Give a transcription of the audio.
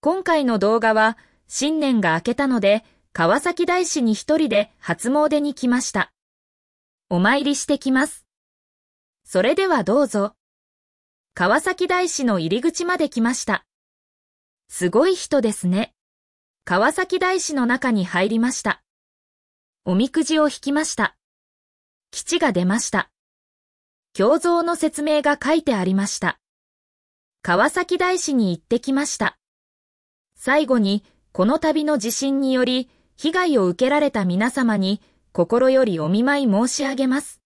今回の動画は、新年が明けたので、川崎大師に一人で初詣に来ました。お参りしてきます。それではどうぞ。川崎大師の入り口まで来ました。すごい人ですね。川崎大師の中に入りました。おみくじを引きました。基地が出ました。胸像の説明が書いてありました。川崎大師に行ってきました。最後に、この度の地震により、被害を受けられた皆様に、心よりお見舞い申し上げます。